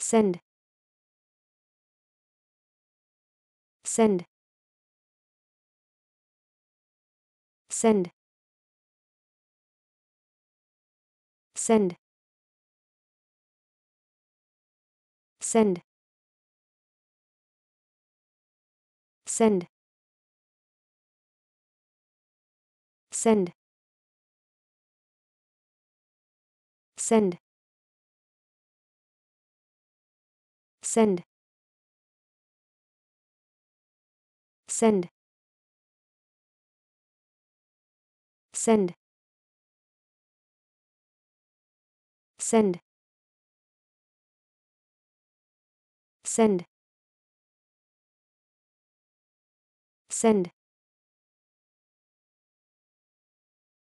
send send send send send send send send send send send send send send